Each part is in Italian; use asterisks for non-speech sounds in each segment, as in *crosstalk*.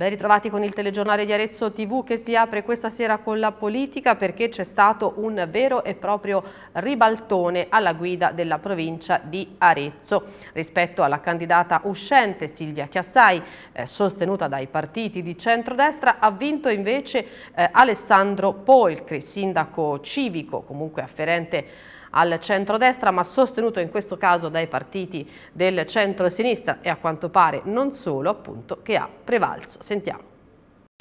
Ben ritrovati con il telegiornale di Arezzo TV che si apre questa sera con la politica perché c'è stato un vero e proprio ribaltone alla guida della provincia di Arezzo rispetto alla candidata uscente Silvia Chiassai eh, sostenuta dai partiti di centrodestra ha vinto invece eh, Alessandro Polcri, sindaco civico comunque afferente al centro-destra, ma sostenuto in questo caso dai partiti del centro-sinistra e a quanto pare non solo appunto che ha prevalso. Sentiamo.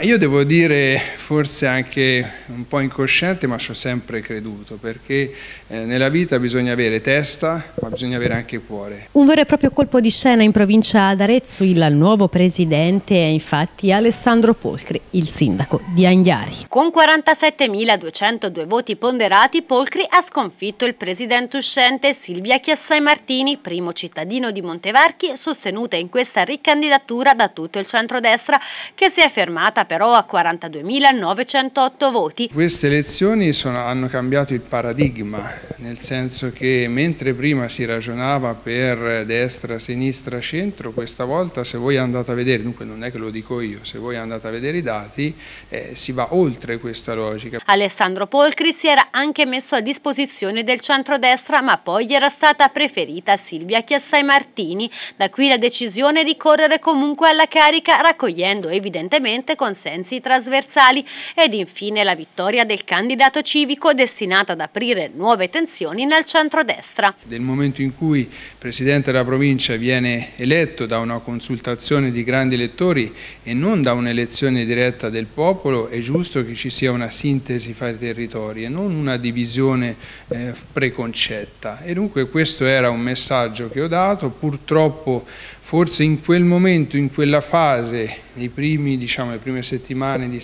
Io devo dire, forse anche un po' incosciente, ma ci ho sempre creduto, perché eh, nella vita bisogna avere testa, ma bisogna avere anche cuore. Un vero e proprio colpo di scena in provincia d'Arezzo, il nuovo presidente è infatti Alessandro Polcri, il sindaco di Anghiari. Con 47.202 voti ponderati, Polcri ha sconfitto il presidente uscente Silvia Chiassai Martini, primo cittadino di Montevarchi, sostenuta in questa ricandidatura da tutto il centrodestra, che si è fermata però a 42.908 voti. Queste elezioni sono, hanno cambiato il paradigma, nel senso che mentre prima si ragionava per destra, sinistra, centro, questa volta se voi andate a vedere, dunque non è che lo dico io, se voi andate a vedere i dati eh, si va oltre questa logica. Alessandro Polcri si era anche messo a disposizione del centrodestra ma poi gli era stata preferita Silvia Chiassai Martini, da qui la decisione di correre comunque alla carica raccogliendo evidentemente consenso consensi trasversali ed infine la vittoria del candidato civico destinato ad aprire nuove tensioni nel centrodestra. Nel momento in cui il Presidente della provincia viene eletto da una consultazione di grandi elettori e non da un'elezione diretta del popolo, è giusto che ci sia una sintesi fra i territori e non una divisione eh, preconcetta. E dunque questo era un messaggio che ho dato, purtroppo forse in quel momento, in quella fase, primi, diciamo, le prime settimane di,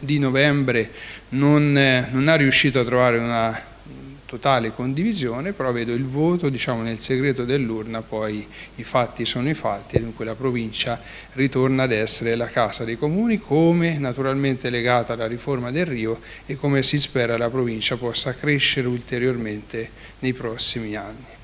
di novembre, non, eh, non, ha riuscito a trovare una totale condivisione, però vedo il voto diciamo, nel segreto dell'urna, poi i fatti sono i fatti, e dunque la provincia ritorna ad essere la Casa dei Comuni, come naturalmente legata alla riforma del Rio e come si spera la provincia possa crescere ulteriormente nei prossimi anni.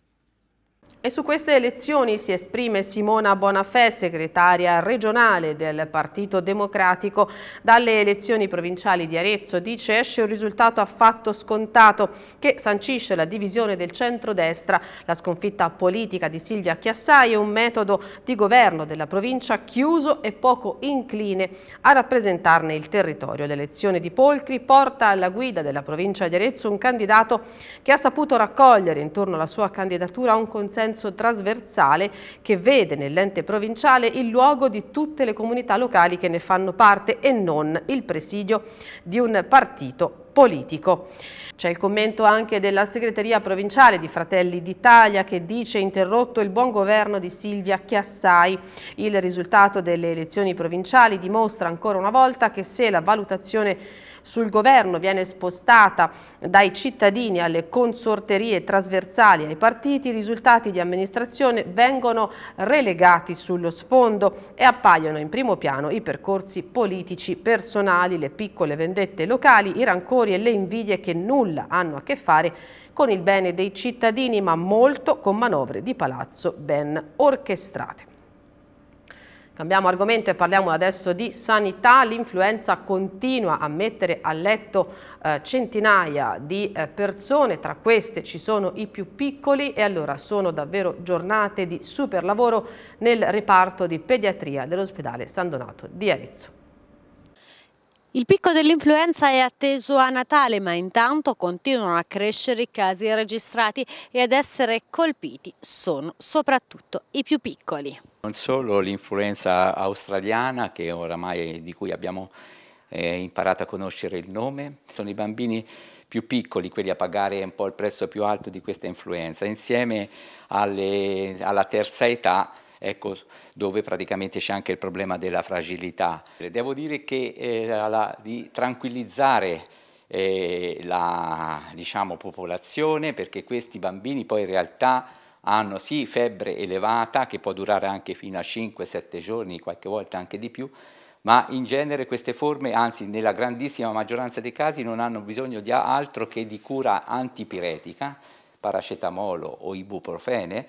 E su queste elezioni si esprime Simona Bonafè, segretaria regionale del Partito Democratico. Dalle elezioni provinciali di Arezzo, dice, esce un risultato affatto scontato che sancisce la divisione del centrodestra. La sconfitta politica di Silvia Chiassai e un metodo di governo della provincia chiuso e poco incline a rappresentarne il territorio. L'elezione di Polcri porta alla guida della provincia di Arezzo un candidato che ha saputo raccogliere intorno alla sua candidatura un consenso senso trasversale che vede nell'ente provinciale il luogo di tutte le comunità locali che ne fanno parte e non il presidio di un partito politico. C'è il commento anche della segreteria provinciale di Fratelli d'Italia che dice interrotto il buon governo di Silvia Chiassai. Il risultato delle elezioni provinciali dimostra ancora una volta che se la valutazione sul governo viene spostata dai cittadini alle consorterie trasversali ai partiti, i risultati di amministrazione vengono relegati sullo sfondo e appaiono in primo piano i percorsi politici personali, le piccole vendette locali, i rancori e le invidie che nulla hanno a che fare con il bene dei cittadini ma molto con manovre di palazzo ben orchestrate. Cambiamo argomento e parliamo adesso di sanità. L'influenza continua a mettere a letto eh, centinaia di eh, persone, tra queste ci sono i più piccoli e allora sono davvero giornate di super lavoro nel reparto di pediatria dell'ospedale San Donato di Arezzo. Il picco dell'influenza è atteso a Natale, ma intanto continuano a crescere i casi registrati e ad essere colpiti sono soprattutto i più piccoli. Non solo l'influenza australiana, che oramai, di cui abbiamo eh, imparato a conoscere il nome, sono i bambini più piccoli quelli a pagare un po' il prezzo più alto di questa influenza, insieme alle, alla terza età, ecco, dove praticamente c'è anche il problema della fragilità. Devo dire che eh, la, di tranquillizzare eh, la diciamo, popolazione, perché questi bambini poi in realtà hanno sì febbre elevata che può durare anche fino a 5-7 giorni, qualche volta anche di più, ma in genere queste forme, anzi nella grandissima maggioranza dei casi, non hanno bisogno di altro che di cura antipiretica, paracetamolo o ibuprofene,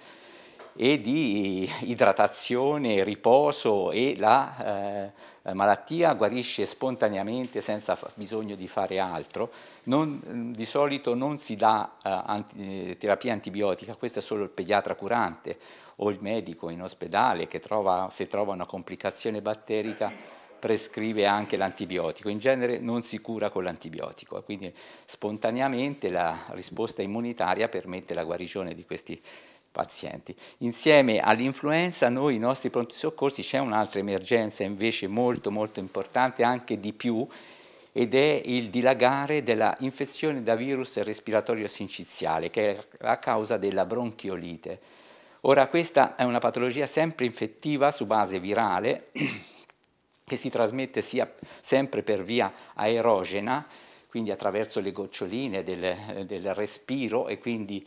e di idratazione, riposo e la eh, eh malattia guarisce spontaneamente senza bisogno di fare altro. Non, mm, di solito non si dà eh, anti, eh, terapia antibiotica, questo è solo il pediatra curante o il medico in ospedale che trova, se trova una complicazione batterica prescrive anche l'antibiotico. In genere non si cura con l'antibiotico, quindi spontaneamente la risposta immunitaria permette la guarigione di questi pazienti pazienti. Insieme all'influenza noi, i nostri pronti soccorsi, c'è un'altra emergenza invece molto molto importante, anche di più, ed è il dilagare della infezione da virus respiratorio sinciziale, che è la causa della bronchiolite. Ora questa è una patologia sempre infettiva su base virale, *clears throat* che si trasmette sia sempre per via aerogena, quindi attraverso le goccioline del, del respiro e quindi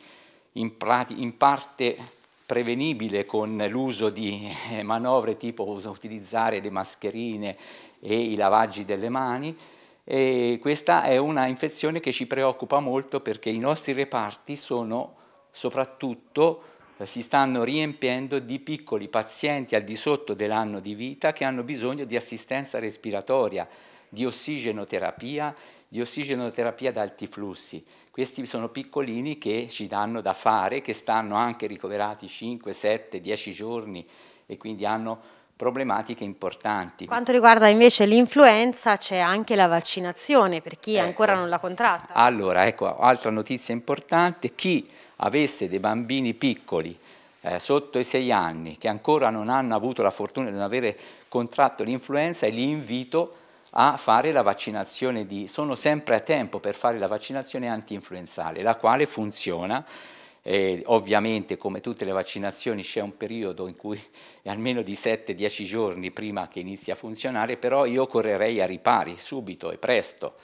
in, prati, in parte prevenibile con l'uso di eh, manovre tipo utilizzare le mascherine e i lavaggi delle mani. E questa è una infezione che ci preoccupa molto perché i nostri reparti sono soprattutto eh, si stanno riempiendo di piccoli pazienti al di sotto dell'anno di vita che hanno bisogno di assistenza respiratoria, di ossigenoterapia, di ossigenoterapia ad alti flussi. Questi sono piccolini che ci danno da fare, che stanno anche ricoverati 5, 7, 10 giorni e quindi hanno problematiche importanti. Quanto riguarda invece l'influenza c'è anche la vaccinazione per chi ecco. ancora non l'ha contratta. Allora, ecco, altra notizia importante, chi avesse dei bambini piccoli eh, sotto i 6 anni che ancora non hanno avuto la fortuna di non avere contratto l'influenza, e li invito a a fare la vaccinazione di, sono sempre a tempo per fare la vaccinazione anti-influenzale, la quale funziona. Eh, ovviamente come tutte le vaccinazioni c'è un periodo in cui è almeno di 7-10 giorni prima che inizi a funzionare, però io correrei a ripari subito e presto.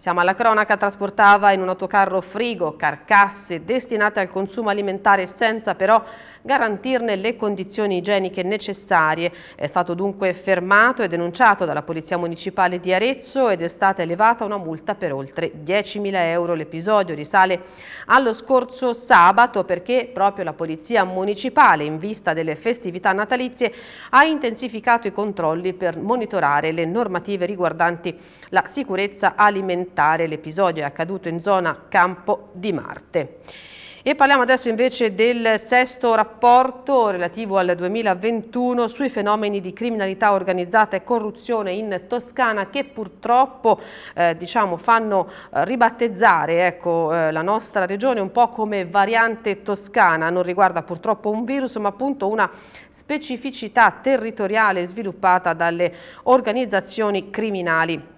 Siamo alla cronaca, trasportava in un autocarro frigo, carcasse destinate al consumo alimentare senza però garantirne le condizioni igieniche necessarie. È stato dunque fermato e denunciato dalla Polizia Municipale di Arezzo ed è stata elevata una multa per oltre 10.000 euro. L'episodio risale allo scorso sabato perché proprio la Polizia Municipale, in vista delle festività natalizie, ha intensificato i controlli per monitorare le normative riguardanti la sicurezza alimentare commentare l'episodio, è accaduto in zona Campo di Marte. E parliamo adesso invece del sesto rapporto relativo al 2021 sui fenomeni di criminalità organizzata e corruzione in Toscana che purtroppo eh, diciamo, fanno eh, ribattezzare ecco, eh, la nostra regione un po' come variante toscana, non riguarda purtroppo un virus ma appunto una specificità territoriale sviluppata dalle organizzazioni criminali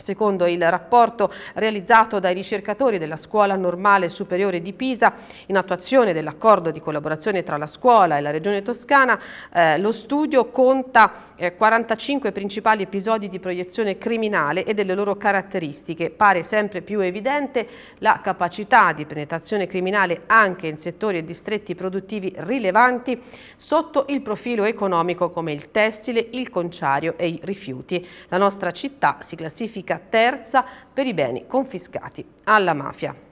Secondo il rapporto realizzato dai ricercatori della Scuola Normale Superiore di Pisa, in attuazione dell'accordo di collaborazione tra la scuola e la Regione Toscana, eh, lo studio conta eh, 45 principali episodi di proiezione criminale e delle loro caratteristiche. Pare sempre più evidente la capacità di penetrazione criminale anche in settori e distretti produttivi rilevanti sotto il profilo economico come il tessile, il conciario e i rifiuti. La nostra città si classifica classifica terza per i beni confiscati alla mafia.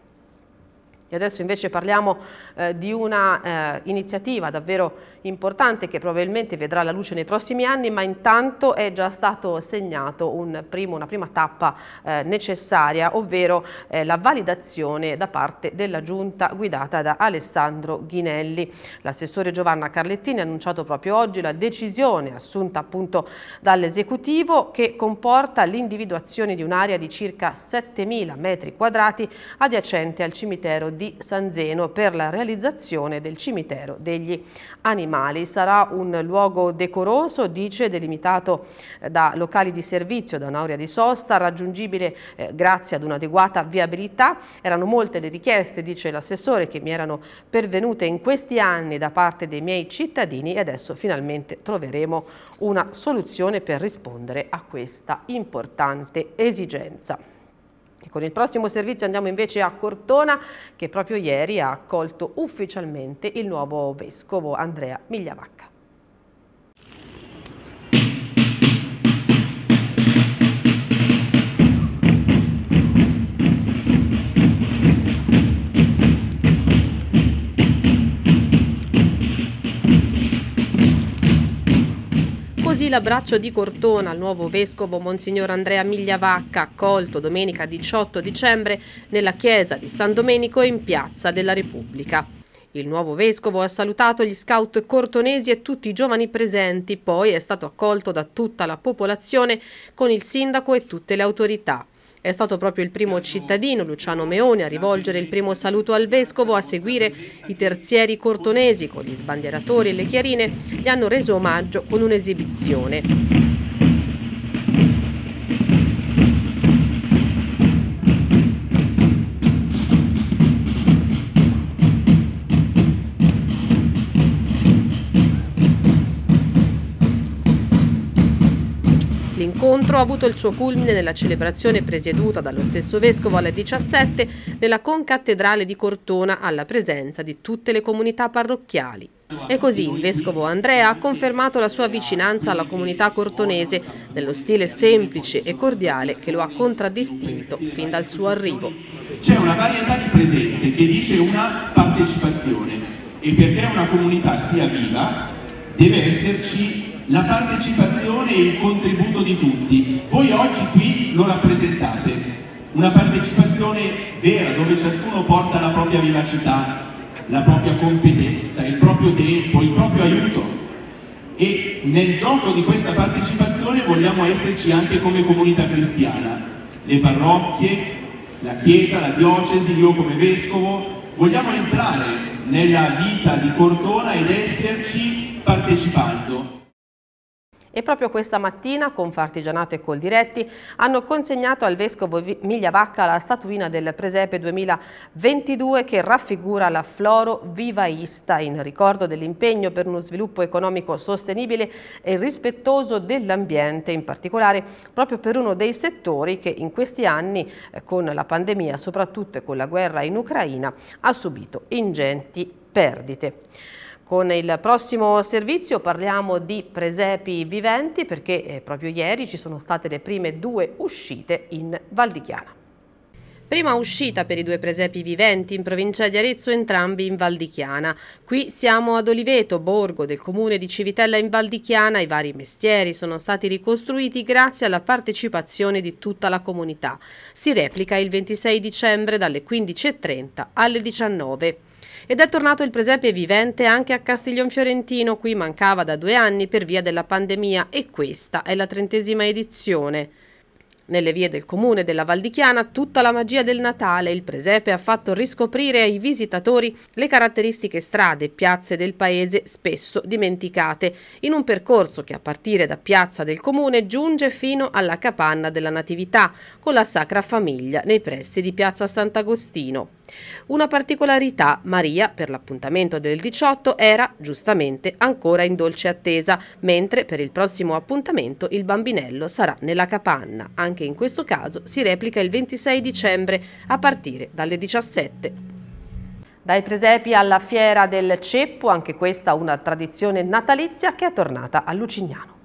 E adesso invece parliamo eh, di una eh, iniziativa davvero importante che probabilmente vedrà la luce nei prossimi anni, ma intanto è già stato segnato un primo, una prima tappa eh, necessaria, ovvero eh, la validazione da parte della giunta guidata da Alessandro Ghinelli. L'assessore Giovanna Carlettini ha annunciato proprio oggi la decisione assunta appunto dall'esecutivo che comporta l'individuazione di un'area di circa 7.000 metri quadrati adiacente al cimitero di di San Zeno per la realizzazione del cimitero degli animali. Sarà un luogo decoroso, dice, delimitato eh, da locali di servizio, da un'aurea di sosta, raggiungibile eh, grazie ad un'adeguata viabilità. Erano molte le richieste, dice l'assessore, che mi erano pervenute in questi anni da parte dei miei cittadini e adesso finalmente troveremo una soluzione per rispondere a questa importante esigenza. E con il prossimo servizio andiamo invece a Cortona che proprio ieri ha accolto ufficialmente il nuovo vescovo Andrea Migliavacca. l'abbraccio di Cortona al nuovo vescovo Monsignor Andrea Migliavacca, accolto domenica 18 dicembre nella chiesa di San Domenico in piazza della Repubblica. Il nuovo vescovo ha salutato gli scout cortonesi e tutti i giovani presenti, poi è stato accolto da tutta la popolazione con il sindaco e tutte le autorità. È stato proprio il primo cittadino, Luciano Meone, a rivolgere il primo saluto al Vescovo, a seguire i terzieri cortonesi con gli sbandieratori e le chiarine, gli hanno reso omaggio con un'esibizione. L'incontro ha avuto il suo culmine nella celebrazione presieduta dallo stesso Vescovo alle 17 nella concattedrale di Cortona alla presenza di tutte le comunità parrocchiali. E così il Vescovo Andrea ha confermato la sua vicinanza alla comunità cortonese nello stile semplice e cordiale che lo ha contraddistinto fin dal suo arrivo. C'è una varietà di presenze che dice una partecipazione e perché una comunità sia viva deve esserci la partecipazione e il contributo di tutti. Voi oggi qui lo rappresentate, una partecipazione vera dove ciascuno porta la propria vivacità, la propria competenza, il proprio tempo, il proprio aiuto e nel gioco di questa partecipazione vogliamo esserci anche come comunità cristiana, le parrocchie, la chiesa, la diocesi, io come vescovo, vogliamo entrare nella vita di Cortona ed esserci partecipando. E proprio questa mattina, con Fartigianato e Coldiretti, hanno consegnato al Vescovo Migliavacca la statuina del Presepe 2022 che raffigura la Floro Vivaista in ricordo dell'impegno per uno sviluppo economico sostenibile e rispettoso dell'ambiente, in particolare proprio per uno dei settori che in questi anni, eh, con la pandemia soprattutto e con la guerra in Ucraina, ha subito ingenti perdite. Con il prossimo servizio parliamo di presepi viventi perché eh, proprio ieri ci sono state le prime due uscite in Val di Chiana. Prima uscita per i due presepi viventi in provincia di Arezzo, entrambi in Val di Chiana. Qui siamo ad Oliveto, borgo del comune di Civitella in Val di Chiana. I vari mestieri sono stati ricostruiti grazie alla partecipazione di tutta la comunità. Si replica il 26 dicembre dalle 15.30 alle 19.00 ed è tornato il presepe vivente anche a Castiglion Fiorentino, qui mancava da due anni per via della pandemia e questa è la trentesima edizione. Nelle vie del comune della Valdichiana tutta la magia del Natale, il presepe ha fatto riscoprire ai visitatori le caratteristiche strade e piazze del paese spesso dimenticate, in un percorso che a partire da piazza del comune giunge fino alla capanna della Natività, con la Sacra Famiglia nei pressi di piazza Sant'Agostino. Una particolarità, Maria, per l'appuntamento del 18, era, giustamente, ancora in dolce attesa, mentre per il prossimo appuntamento il bambinello sarà nella capanna. Anche in questo caso si replica il 26 dicembre, a partire dalle 17. Dai presepi alla fiera del ceppo, anche questa una tradizione natalizia che è tornata a Lucignano.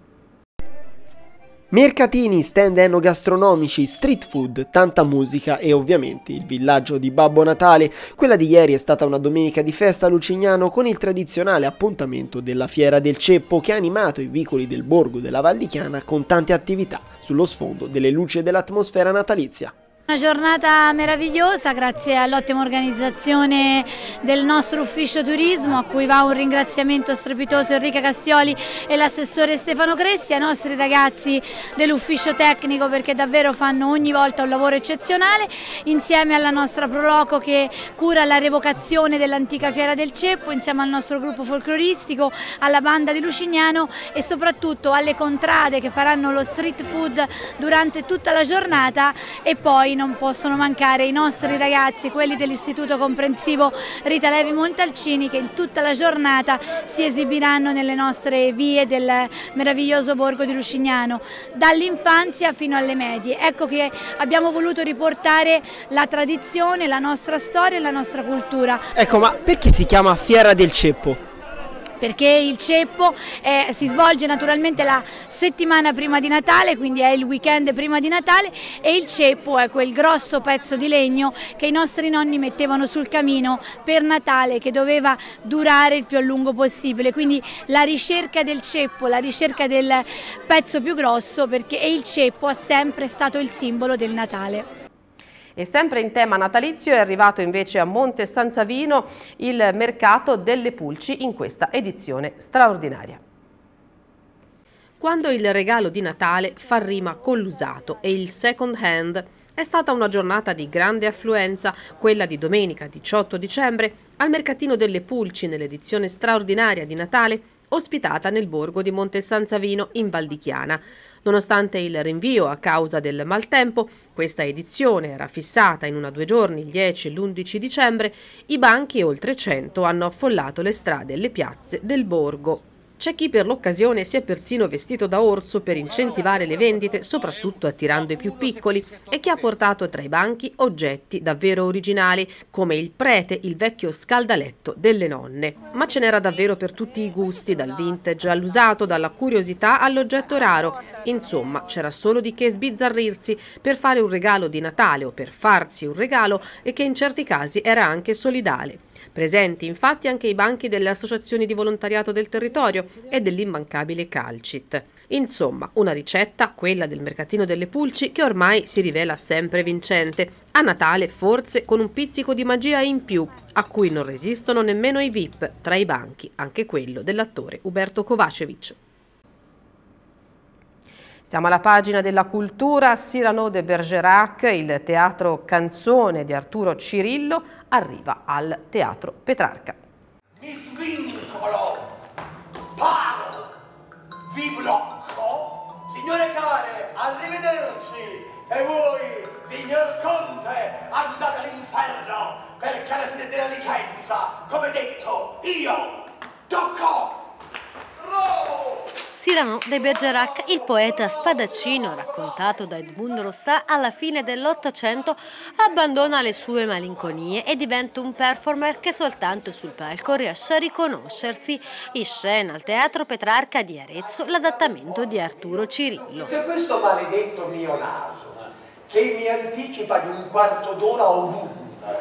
Mercatini, stand enogastronomici, street food, tanta musica e ovviamente il villaggio di Babbo Natale. Quella di ieri è stata una domenica di festa a Lucignano con il tradizionale appuntamento della Fiera del Ceppo che ha animato i vicoli del borgo della Valdichiana con tante attività sullo sfondo delle luci dell'atmosfera natalizia. Una giornata meravigliosa grazie all'ottima organizzazione del nostro ufficio turismo a cui va un ringraziamento strepitoso Enrica Cassioli e l'assessore Stefano Cressi, ai nostri ragazzi dell'ufficio tecnico perché davvero fanno ogni volta un lavoro eccezionale insieme alla nostra Proloco che cura la revocazione dell'antica fiera del Ceppo, insieme al nostro gruppo folcloristico, alla banda di Lucignano e soprattutto alle contrade che faranno lo street food durante tutta la giornata e poi non possono mancare i nostri ragazzi, quelli dell'Istituto Comprensivo Rita Levi Montalcini che in tutta la giornata si esibiranno nelle nostre vie del meraviglioso borgo di Lucignano, dall'infanzia fino alle medie. Ecco che abbiamo voluto riportare la tradizione, la nostra storia e la nostra cultura. Ecco, ma perché si chiama Fiera del Ceppo? perché il ceppo è, eh, si svolge naturalmente la settimana prima di Natale, quindi è il weekend prima di Natale e il ceppo è quel grosso pezzo di legno che i nostri nonni mettevano sul camino per Natale che doveva durare il più a lungo possibile, quindi la ricerca del ceppo, la ricerca del pezzo più grosso perché il ceppo è sempre stato il simbolo del Natale. E sempre in tema natalizio è arrivato invece a Monte San Savino il mercato delle pulci in questa edizione straordinaria quando il regalo di Natale fa rima con l'usato e il second hand. È stata una giornata di grande affluenza, quella di domenica 18 dicembre, al mercatino delle Pulci nell'edizione straordinaria di Natale ospitata nel borgo di Monte San Savino in Valdichiana. Nonostante il rinvio a causa del maltempo, questa edizione era fissata in una due giorni, il 10 e l'11 dicembre, i banchi oltre 100 hanno affollato le strade e le piazze del borgo. C'è chi per l'occasione si è persino vestito da orso per incentivare le vendite, soprattutto attirando i più piccoli, e chi ha portato tra i banchi oggetti davvero originali, come il prete, il vecchio scaldaletto delle nonne. Ma ce n'era davvero per tutti i gusti, dal vintage all'usato, dalla curiosità all'oggetto raro. Insomma, c'era solo di che sbizzarrirsi per fare un regalo di Natale o per farsi un regalo e che in certi casi era anche solidale. Presenti infatti anche i banchi delle associazioni di volontariato del territorio e dell'immancabile Calcit. Insomma, una ricetta, quella del mercatino delle pulci, che ormai si rivela sempre vincente. A Natale forse con un pizzico di magia in più, a cui non resistono nemmeno i VIP, tra i banchi anche quello dell'attore Uberto Kovacevic. Siamo alla pagina della cultura, Cyrano de Bergerac, il teatro canzone di Arturo Cirillo, arriva al teatro Petrarca. Mi svincolo, paro, vi blocco. Signore care, arrivederci. E voi, signor Conte, andate all'inferno perché la fine della licenza, come detto, io tocco Roma. Cyrano de Bergerac, il poeta spadaccino raccontato da Edmundo Rossà alla fine dell'Ottocento, abbandona le sue malinconie e diventa un performer che soltanto sul palco riesce a riconoscersi. In scena al Teatro Petrarca di Arezzo l'adattamento di Arturo Cirillo. Se questo maledetto mio naso, che mi anticipa di un quarto d'ora ovunque,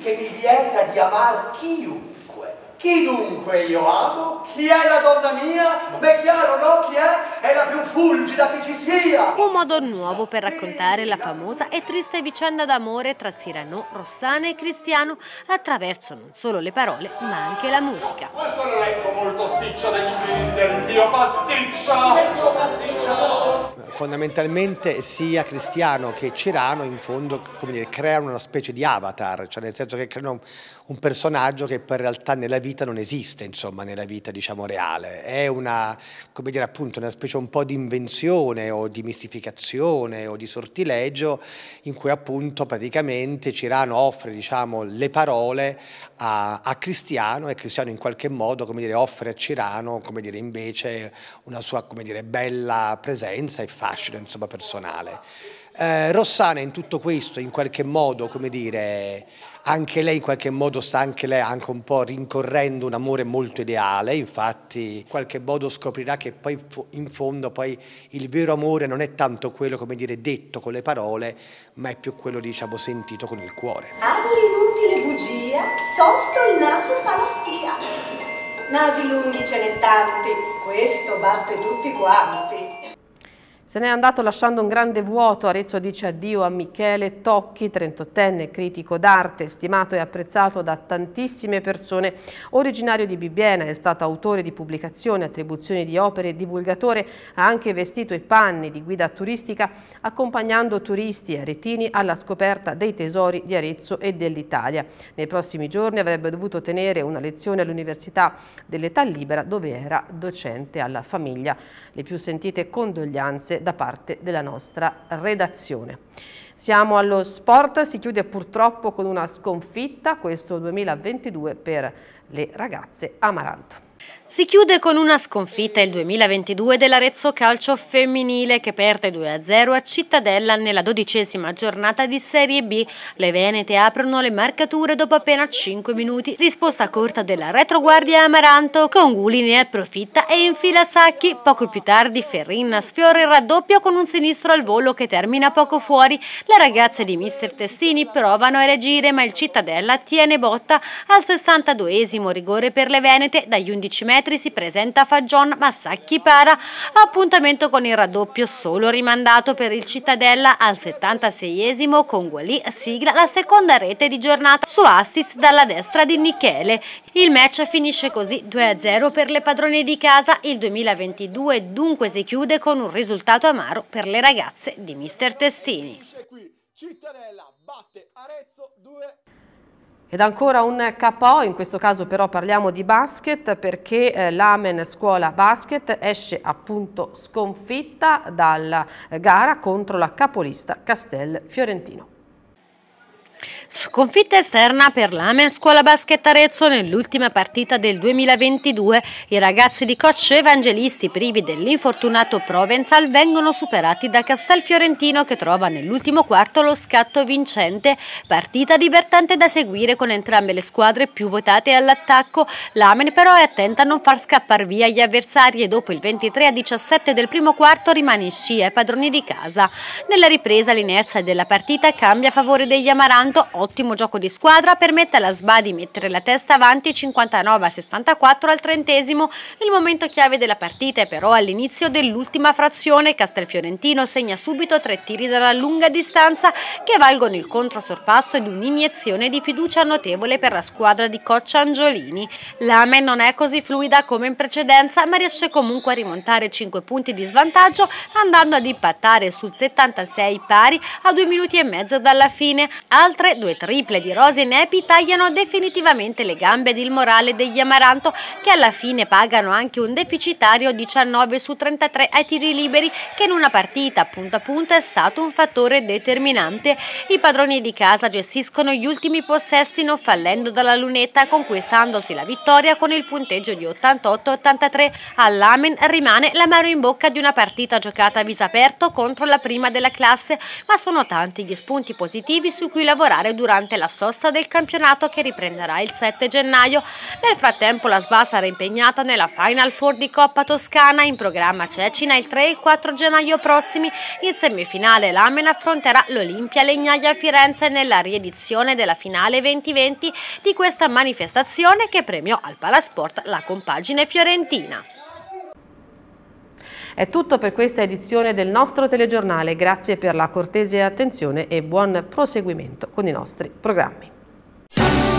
che mi vieta di amar chiunque, chi dunque io amo? Chi è la donna mia? Ma è chiaro, no? Chi è? È la più fulgida che ci sia! Un modo nuovo per raccontare la famosa e triste vicenda d'amore tra Cyrano, Rossana e Cristiano attraverso non solo le parole, ma anche la musica. Questo è l'elenco molto spiccio degli, del mio pasticcio! Del tuo pasticcio! fondamentalmente sia Cristiano che Cirano in fondo dire, creano una specie di avatar, cioè nel senso che creano un personaggio che per realtà nella vita non esiste, insomma, nella vita diciamo reale. È una, dire, appunto, una specie un po' di invenzione o di mistificazione o di sortileggio in cui appunto praticamente Cirano offre diciamo, le parole a, a, Cristiano e Cristiano in qualche modo dire, offre a Cirano invece una sua bella presenza e fa crescita insomma, personale. Eh, Rossana in tutto questo, in qualche modo, come dire, anche lei in qualche modo sta anche lei anche un po' rincorrendo un amore molto ideale, infatti in qualche modo scoprirà che poi in fondo poi il vero amore non è tanto quello, come dire, detto con le parole, ma è più quello, diciamo, sentito con il cuore. Parli inutile bugia, tosto il naso fa la spia. Nasi lunghi ce ne tanti, questo batte tutti quanti. Se n'è andato lasciando un grande vuoto, Arezzo dice addio a Michele Tocchi, 38enne, critico d'arte, stimato e apprezzato da tantissime persone. Originario di Bibbiena, è stato autore di pubblicazioni, attribuzioni di opere e divulgatore, ha anche vestito i panni di guida turistica, accompagnando turisti e aretini alla scoperta dei tesori di Arezzo e dell'Italia. Nei prossimi giorni avrebbe dovuto tenere una lezione all'Università dell'Età Libera, dove era docente alla famiglia. Le più sentite condoglianze da parte della nostra redazione. Siamo allo sport, si chiude purtroppo con una sconfitta questo 2022 per le ragazze Amaranto. Si chiude con una sconfitta il 2022 dell'Arezzo Calcio Femminile che perde 2-0 a Cittadella nella dodicesima giornata di Serie B. Le Venete aprono le marcature dopo appena 5 minuti. Risposta corta della retroguardia Amaranto con Guli ne approfitta e infila Sacchi. Poco più tardi Ferrinna sfiora il raddoppio con un sinistro al volo che termina poco fuori. Le ragazze di Mister Testini provano a reagire ma il Cittadella tiene botta al 62esimo rigore per le Venete dagli 11 15 metri si presenta Fagion Massacchi Para, appuntamento con il raddoppio solo rimandato per il Cittadella al 76esimo con Gualì sigla la seconda rete di giornata su assist dalla destra di Michele. Il match finisce così 2-0 per le padrone di casa, il 2022 dunque si chiude con un risultato amaro per le ragazze di Mister Testini. Cittadella batte Arezzo 2 ed ancora un KO, in questo caso però parliamo di basket perché eh, l'Amen Scuola Basket esce appunto sconfitta dalla eh, gara contro la capolista Castel Fiorentino. Sconfitta esterna per l'Amen Scuola Basket Arezzo nell'ultima partita del 2022. I ragazzi di coach Evangelisti, privi dell'infortunato Provenzal, vengono superati da Castelfiorentino che trova nell'ultimo quarto lo scatto vincente. Partita divertente da seguire con entrambe le squadre più votate all'attacco. L'Amen però è attenta a non far scappare via gli avversari e dopo il 23 a 17 del primo quarto rimane in scia e padroni di casa. Nella ripresa l'inerzia della partita cambia a favore degli Amaranti Intanto ottimo gioco di squadra permette alla Sba di mettere la testa avanti 59 a 64 al trentesimo, il momento chiave della partita è però all'inizio dell'ultima frazione Castelfiorentino segna subito tre tiri dalla lunga distanza che valgono il controsorpasso ed un'iniezione di fiducia notevole per la squadra di Coccia Angiolini. L'Ame non è così fluida come in precedenza ma riesce comunque a rimontare 5 punti di svantaggio andando ad impattare sul 76 pari a 2 minuti e mezzo dalla fine. Altra Mentre due triple di Rose e Nepi tagliano definitivamente le gambe ed il morale degli Amaranto che alla fine pagano anche un deficitario 19 su 33 ai tiri liberi che in una partita punto a punto è stato un fattore determinante. I padroni di casa gestiscono gli ultimi possessi non fallendo dalla lunetta conquistandosi la vittoria con il punteggio di 88-83. All'Amen rimane l'amaro in bocca di una partita giocata a viso aperto contro la prima della classe ma sono tanti gli spunti positivi su cui lavorare lavorare durante la sosta del campionato che riprenderà il 7 gennaio. Nel frattempo la SBA sarà impegnata nella Final Four di Coppa Toscana, in programma Cecina il 3 e il 4 gennaio prossimi. In semifinale l'Amen affronterà l'Olimpia Legnaia Firenze nella riedizione della finale 2020 di questa manifestazione che premiò al Palasport la compagine fiorentina. È tutto per questa edizione del nostro telegiornale, grazie per la cortese attenzione e buon proseguimento con i nostri programmi.